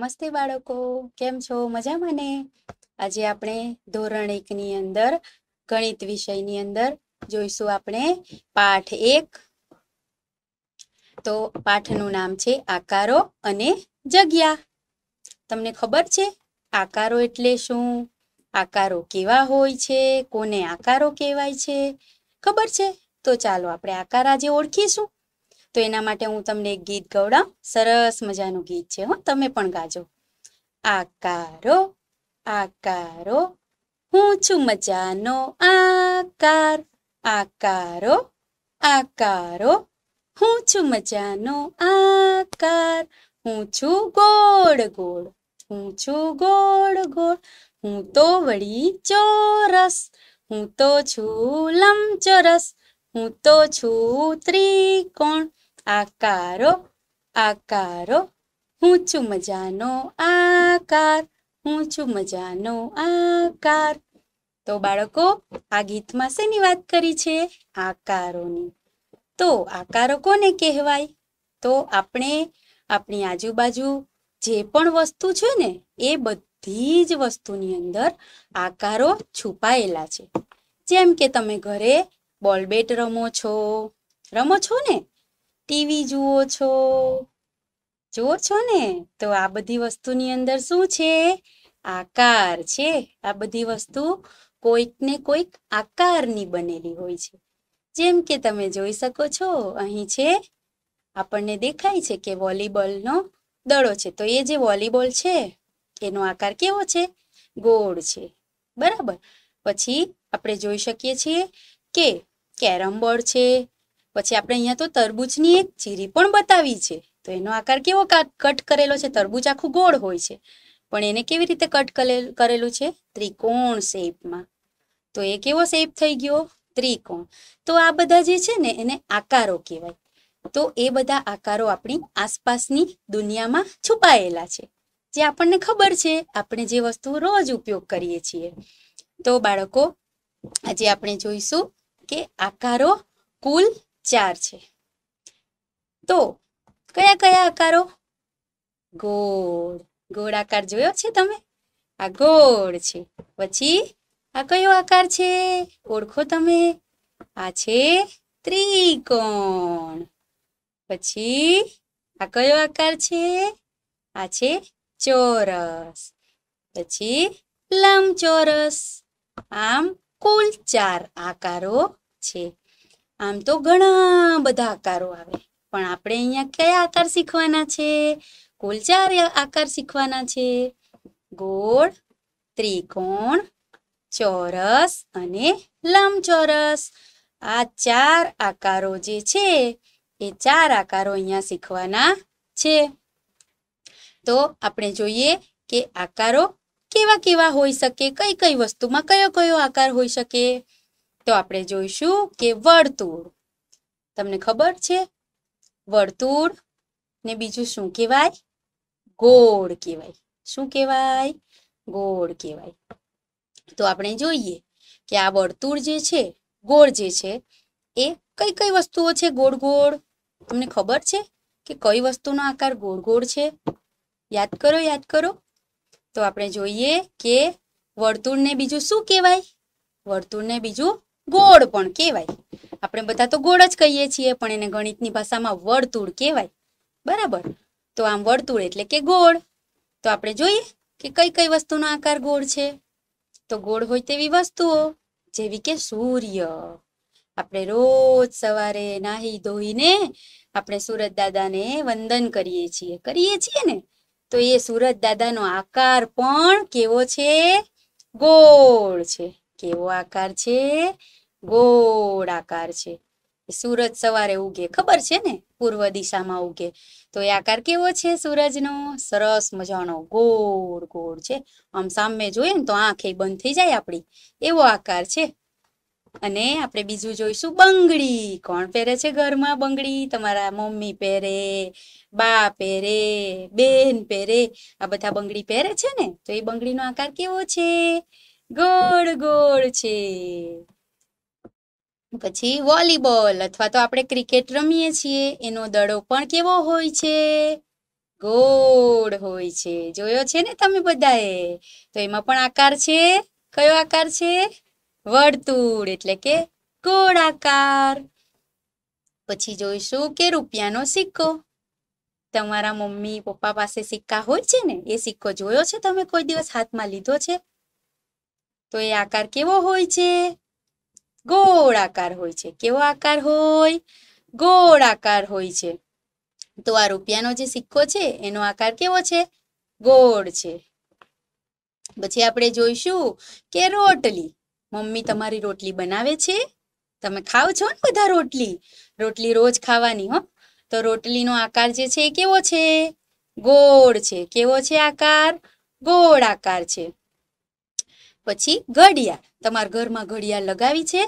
નમસ્તે બાળકો કેમ છો મજામાં ને આજે આપણે ધોરણ એક ની અંદર ગણિત વિષયની અંદર જોઈશું આપણે પાઠ એક તો પાઠનું નામ છે આકારો અને જગ્યા તમને ખબર છે આકારો એટલે શું આકારો કેવા હોય છે કોને આકારો કહેવાય છે ખબર છે તો ચાલો આપણે આકાર આજે ઓળખીશું તો એના માટે હું તમને એક ગીત ગવડાવ સરસ મજાનું ગીત છે હો તમે પણ ગાજો આકારો આકારો હું છું મજાનો આકાર આકારો આકારો હું છું મજાનો આકાર હું છું ગોળ ગોળ હું છું ગોળ ગોળ હું તો વળી ચોરસ હું તો છું લંબચોરસ હું તો છું ત્રિકોણ આકારો આકારો હું છું મજાનો આકાર હું છું મજાનો આકાર તો બાળકો આ ગીતમાં શેની વાત કરી છે આકારોની તો આકારો કોને કહેવાય તો આપણે આપણી આજુબાજુ જે પણ વસ્તુ છે ને એ બધી જ વસ્તુની અંદર આકારો છુપાયેલા છે જેમ કે તમે ઘરે બોલબેટ રમો છો રમો છો ને ટીવી જુઓ છો જુઓ છો ને તો આ બધી વસ્તુની અંદર શું છે આકાર છે આ બધી વસ્તુ કોઈકને કોઈક આકારની બનેલી હોય છે જેમ કે તમે જોઈ શકો છો અહીં છે આપણને દેખાય છે કે વોલીબોલનો દડો છે તો એ જે વોલીબોલ છે એનો આકાર કેવો છે ગોળ છે બરાબર પછી આપણે જોઈ શકીએ છીએ કે કેરમ બોર્ડ છે પછી આપણે અહીંયા તો તરબૂચની એક ચીરી પણ બતાવી છે તો એનો આકાર કેવો કટ કરેલો છે તરબૂચ આખું ગોળ હોય છે પણ એને કેવી રીતે કટ કરેલું છે ત્રિકોણ શેપમાં તો એ કેવો શેપ થઈ ગયો ત્રિકોણ તો આ બધા જે છે ને એને આકારો કહેવાય તો એ બધા આકારો આપણી આસપાસની દુનિયામાં છુપાયેલા છે જે આપણને ખબર છે આપણે જે વસ્તુ રોજ ઉપયોગ કરીએ છીએ તો બાળકો આજે આપણે જોઈશું કે આકારો કુલ ચાર છે તો કયા કયા આકારો ગોળ ગોળ આકાર જોયો છે તમે આ ગોળ છે પછી આ કયો આકાર છે ઓળખો તમે આ છે ત્રિકોણ પછી આ કયો આકાર છે આ છે ચોરસ પછી ચોરસ આમ કુલ ચાર આકારો છે આમ તો ઘણા બધા આકારો આવે પણ આપણે અહીંયા કયા આકાર શીખવાના છે કુલ ચાર આકાર શીખવાના છે ગોળ ત્રિકોણ ચોરસ અને લંબચોરસ આ ચાર આકારો જે છે એ ચાર આકારો અહીંયા શીખવાના છે તો આપણે જોઈએ કે આકારો કેવા કેવા હોઈ શકે કઈ કઈ વસ્તુમાં કયો કયો આકાર હોઈ શકે તો આપણે જોઈશું કે વર્તુળ તમને ખબર છે વર્તુળ ને બીજું શું કહેવાય ગોળ કહેવાય શું કહેવાય ગોળ કહેવાય તો આપણે જોઈએ કે આ વર્તુળ જે છે ગોળ જે છે એ કઈ કઈ વસ્તુઓ છે ગોળ ગોળ તમને ખબર છે કે કઈ વસ્તુનો આકાર ગોળ ગોળ છે યાદ કરો યાદ કરો તો આપણે જોઈએ કે વર્તુળને બીજું શું કહેવાય વર્તુળને બીજું ગોળ પણ કહેવાય આપણે બધા તો ગોળ જ કહીએ છીએ પણ એને ગણિતની ભાષામાં વર્તુળ કહેવાય બરાબર તો આમ વર્તુળ એટલે કે ગોળ તો આપણે જોઈએ કે કઈ કઈ વસ્તુનો આકાર ગોળ છે તો ગોળ હોય તેવી વસ્તુઓ જેવી કે સૂર્ય આપણે રોજ સવારે નાહી ધોઈને આપણે સુરત દાદાને વંદન કરીએ છીએ કરીએ છીએ ને તો એ સુરત દાદાનો આકાર પણ કેવો છે ગોળ છે કેવો આકાર છે ગોળ આકાર છે સૂરજ સવારે ઉગે ખબર છે ને પૂર્વ દિશામાં ઉગે તો એ આકાર કેવો છે સૂરજનો સરસ મજાનો ગોળ ગોળ છે આમ સામે જોઈએ ને તો આંખે બંધ થઈ જાય આપણી એવો આકાર છે અને આપણે બીજું જોઈશું બંગડી કોણ પહેરે છે ઘરમાં બંગડી તમારા મમ્મી પહેરે બા પહેરે બેન પહેરે આ બધા બંગડી પહેરે છે ને તો એ બંગડીનો આકાર કેવો છે ગોળ ગોળ છે પછી વોલીબોલ અથવા તો આપણે ક્રિકેટ રમીએ છીએ એનો દડો પણ કેવો હોય છે ગોળ હોય છે જોયો છે ને તમે બધાએ તો એમાં પણ આકાર છે કયો આકાર છે વર્તુળ એટલે કે ગોળાકાર પછી જોઈશું કે રૂપિયાનો સિક્કો તમારા મમ્મી પપ્પા પાસે સિક્કા હોય છે ને એ સિક્કો જોયો છે તમે કોઈ દિવસ હાથમાં લીધો છે તો એ આકાર કેવો હોય છે ગોળ આકાર હોય છે કેવો આકાર હોય ગોળ આકાર હોય છે તો આ રૂપિયાનો જે સિક્કો છે એનો આકાર કેવો છે ગોળ છે પછી આપણે જોઈશું કે રોટલી મમ્મી તમારી રોટલી બનાવે છે તમે ખાવ છો ને બધા રોટલી રોટલી રોજ ખાવાની હો તો રોટલીનો આકાર જે છે એ કેવો છે ગોળ છે કેવો છે આકાર ગોળ આકાર છે પછી ઘડિયાળ તમારા ઘરમાં ઘડિયાળ લગાવી છે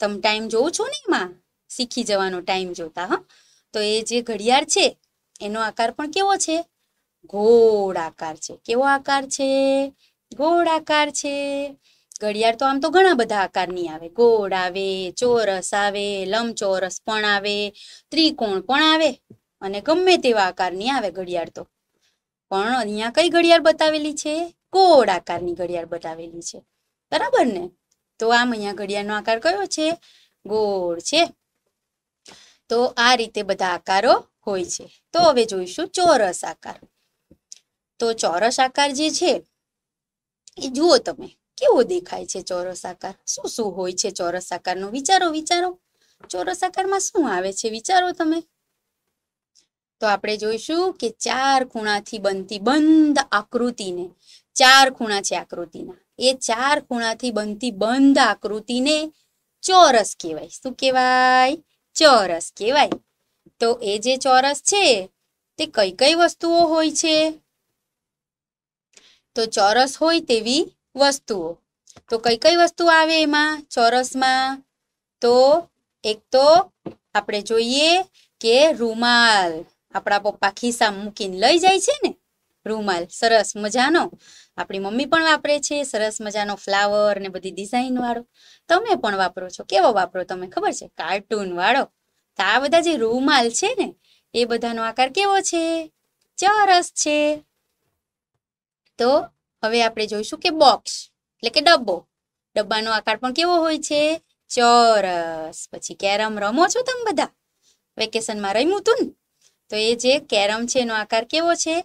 તમે ટાઈમ જોવો છો ને એમાં શીખી જવાનો ટાઈમ જોતા હા તો એ જે ઘડિયાળ છે એનો આકાર પણ કેવો છે ગોળ આકાર છે કેવો આકાર છે ગોળ આકાર છે ઘડિયાળ તો આમ તો ઘણા બધા આકારની આવે ગોળ આવે ચોરસ આવે લંબચોરસ પણ આવે ત્રિકોણ પણ આવે અને ગમે તેવા આકારની આવે ઘડિયાળ તો પણ અહીંયા કઈ ઘડિયાળ બતાવેલી છે ગોળ આકારની ઘડિયાળ બતાવેલી છે બરાબર ને તો આમ અહીંયા ઘડિયાળનો આકાર કયો છે ગોળ છે તો આ રીતે બધા આકારો હોય છે તો હવે જોઈશું ચોરસ આકાર તો ચોરસ આકાર જે છે એ જુઓ તમે કેવો દેખાય છે ચોરસ આકાર શું શું હોય છે ચોરસ આકારનો વિચારો વિચારો ચોરસ આકારમાં શું આવે છે વિચારો તમે તો આપણે જોઈશું કે ચાર ખૂણાથી બનતી બંધ આકૃતિને ચાર ખૂણા છે આકૃતિના એ ચાર ખૂણાથી બનતી બંધ આકૃતિને ચોરસ કહેવાય શું કહેવાય ચોરસ કહેવાય તો એ જે ચોરસ છે તે કઈ કઈ વસ્તુઓ હોય છે તો ચોરસ હોય તેવી વસ્તુઓ તો કઈ કઈ વસ્તુ આવે એમાં ચોરસમાં તો એક તો આપણે જોઈએ કે રૂમાલ આપણા પપ્પા ખિસ્સા મૂકીને લઈ જાય છે ને રૂમાલ સરસ મજાનો આપણી મમ્મી પણ વાપરે છે સરસ મજાનો ફ્લાવર ને બધી ડિઝાઇન વાળો તમે પણ વાપરો છો કેવો વાપરો તમે ખબર છે કાર્ટૂન વાળો તો આ બધા જે રૂમાલ છે ને એ બધાનો આકાર કેવો છે ચરસ છે તો હવે આપણે જોઈશું કે બોક્સ એટલે કે ડબ્બો ડબ્બાનો આકાર પણ કેવો હોય છે ચરસ પછી કેરમ રમો છો તમે બધા વેકેશનમાં રમ્યું તું ને તો એ જે કેરમ છે એનો આકાર કેવો છે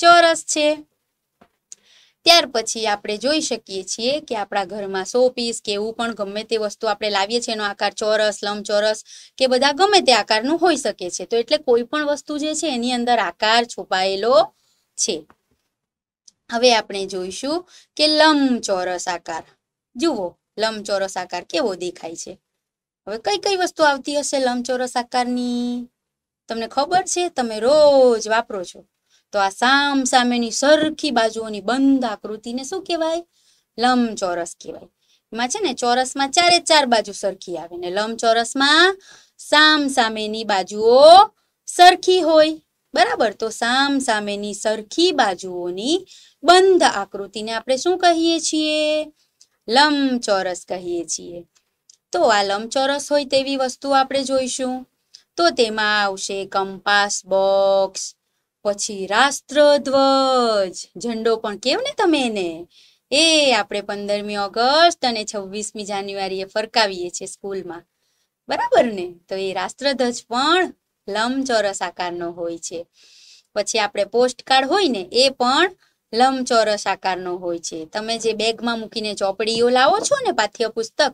ચોરસ છે ત્યાર પછી આપણે જોઈ શકીએ છીએ કે આપણા ઘરમાં સો પીસ કે એવું પણ ગમે તે વસ્તુ આપણે લાવીએ છીએ એનો આકાર ચોરસ લંબચોરસ કે બધા ગમે તે આકારનું હોઈ શકે છે તો એટલે કોઈ પણ વસ્તુ જે છે એની અંદર આકાર છુપાયેલો છે હવે આપણે જોઈશું કે લંબચોરસ આકાર જુઓ લંબચોરસ આકાર કેવો દેખાય છે હવે કઈ કઈ વસ્તુ આવતી હશે લંબચોરસ આકારની તમને ખબર છે તમે રોજ વાપરો છો તો આ સામ સામેની સરખી બાજુઓની બંધ આકૃતિને શું કહેવાય લંબચોરસ કહેવાય એમાં છે ને ચોરસમાં ચારે ચાર બાજુ સરખી આવે ને લંબચોરસમાં સામ સામેની બાજુઓ સરખી હોય બરાબર તો સામ સામેની સરખી બાજુઓની બંધ આકૃતિને આપણે શું કહીએ છીએ લંબચોરસ કહીએ છીએ તો આ લંબચોરસ હોય તેવી વસ્તુ આપણે જોઈશું તો તેમાં આવશે કંપાસ બોક્સ પછી રાષ્ટ્રધ્વજ ઝંડો પણ કેવ ને તમે એને એ આપણે પંદરમી ઓગસ્ટ અને છવ્વીસમી જાન્યુઆરીએ ફરકાવીએ છીએ સ્કૂલમાં બરાબર ને તો એ રાષ્ટ્રધ્વજ પણ લંબચોરસ આકારનો હોય છે પછી આપણે પોસ્ટકાર્ડ હોય ને એ પણ લંબચોરસ આકારનો હોય છે તમે જે બેગમાં મૂકીને ચોપડીઓ લાવો છો ને પાઠ્યપુસ્તક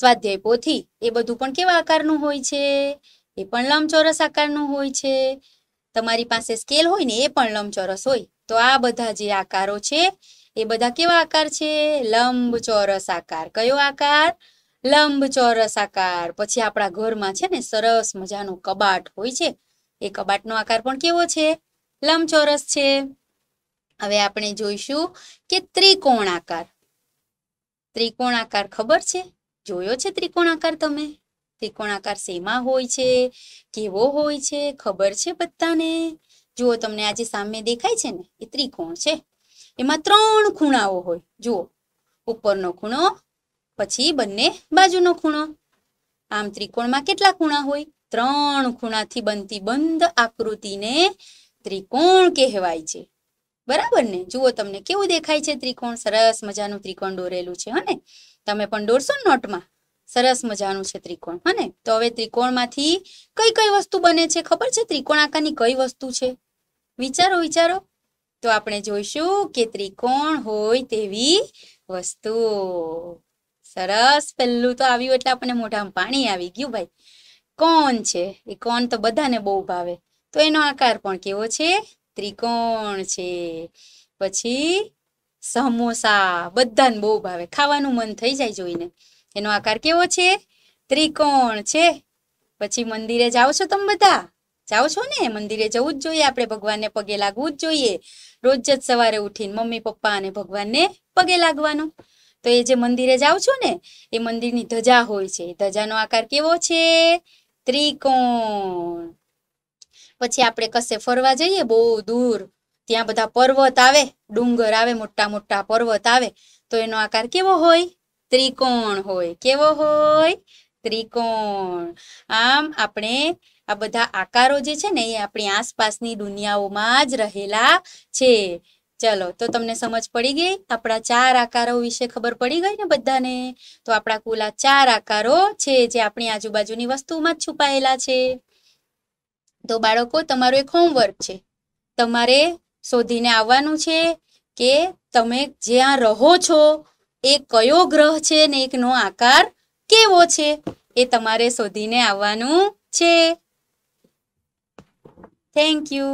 સ્વાધ્યાય પોથી એ બધું પણ કેવા આકારનું હોય છે એ પણ લંબચોરસ આકારનું હોય છે તમારી પાસે સ્કેલ હોય ને એ પણ લંબચોરસ હોય તો આ બધા જે આકારો છે એ બધા કેવા આકાર છે લંબચોરસ આકાર કયો આકાર લંબચોરસ આકાર પછી આપણા ઘરમાં છે ને સરસ મજાનું કબાટ હોય છે એ કબાટનો આકાર પણ કેવો છે લંબચોરસ છે હવે આપણે જોઈશું કે ત્રિકોણ આકાર ત્રિકોણ આકાર ખબર છે જોયો છે ત્રિકોણ આકાર તમે ત્રિકોણાકાર શેમાં હોય છે કેવો હોય છે ખબર છે બધાને જુઓ તમને આજે સામે દેખાય છે ને એ ત્રિકોણ છે એમાં ત્રણ ખૂણાઓ હોય જુઓ ઉપરનો ખૂણો પછી બંને બાજુનો ખૂણો આમ ત્રિકોણમાં કેટલા ખૂણા હોય ત્રણ ખૂણાથી બનતી બંધ આકૃતિને ત્રિકોણ કહેવાય છે બરાબર ને જુઓ તમને કેવું દેખાય છે ત્રિકોણ સરસ મજાનું ત્રિકોણ દોરેલું છે હને તમે પણ દોરશો નોટમાં સરસ મજાનું છે ત્રિકોણ હને તો હવે ત્રિકોણમાંથી કઈ કઈ વસ્તુ બને છે ખબર છે ત્રિકોણ આકારની કઈ વસ્તુ છે વિચારો વિચારો તો આપણે જોઈશું કે ત્રિકોણ હોય તેવી વસ્તુ સરસ પહેલું તો આવ્યું એટલે આપણને મોઢામાં પાણી આવી ગયું ભાઈ કોણ છે એ કોણ તો બધાને બહુ ભાવે તો એનો આકાર પણ કેવો છે ત્રિકોણ છે પછી સમોસા બધાને બહુ ભાવે ખાવાનું મન થઈ જાય જોઈને એનો આકાર કેવો છે ત્રિકોણ છે પછી મંદિરે જાઓ છો તમે બધા જાઓ છો ને મંદિરે જવું જ જોઈએ આપણે ભગવાનને પગે લાગવું જ જોઈએ રોજ જ સવારે ઉઠીને મમ્મી પપ્પા અને ભગવાનને પગે લાગવાનું તો એ જે મંદિરે જાઓ છો ને એ મંદિરની ધજા હોય છે ધજાનો આકાર કેવો છે ત્રિકોણ પછી આપણે કશે ફરવા જઈએ બહુ દૂર ત્યાં બધા પર્વત આવે ડુંગર આવે મોટા મોટા પર્વત આવે તો એનો આકાર કેવો હોય ત્રિકોણ હોય કેવો હોય ત્રિકોણ આમ આપણે આ બધા આકારો જે છે ને એ આપણી આસપાસની દુનિયાઓમાં જ રહેલા છે ચલો તો તમને સમજ પડી ગઈ આપણા ચાર આકારો વિશે ખબર પડી ગઈ ને બધાને તો આપણા કુલ આ ચાર આકારો છે જે આપણી આજુબાજુની વસ્તુમાં જ છુપાયેલા છે તો બાળકો તમારું એક હોમવર્ક છે તમારે શોધીને આવવાનું છે કે તમે જ્યાં રહો છો એ કયો ગ્રહ છે ને એકનો આકાર કેવો છે એ તમારે શોધીને આવવાનું છે થેન્ક યુ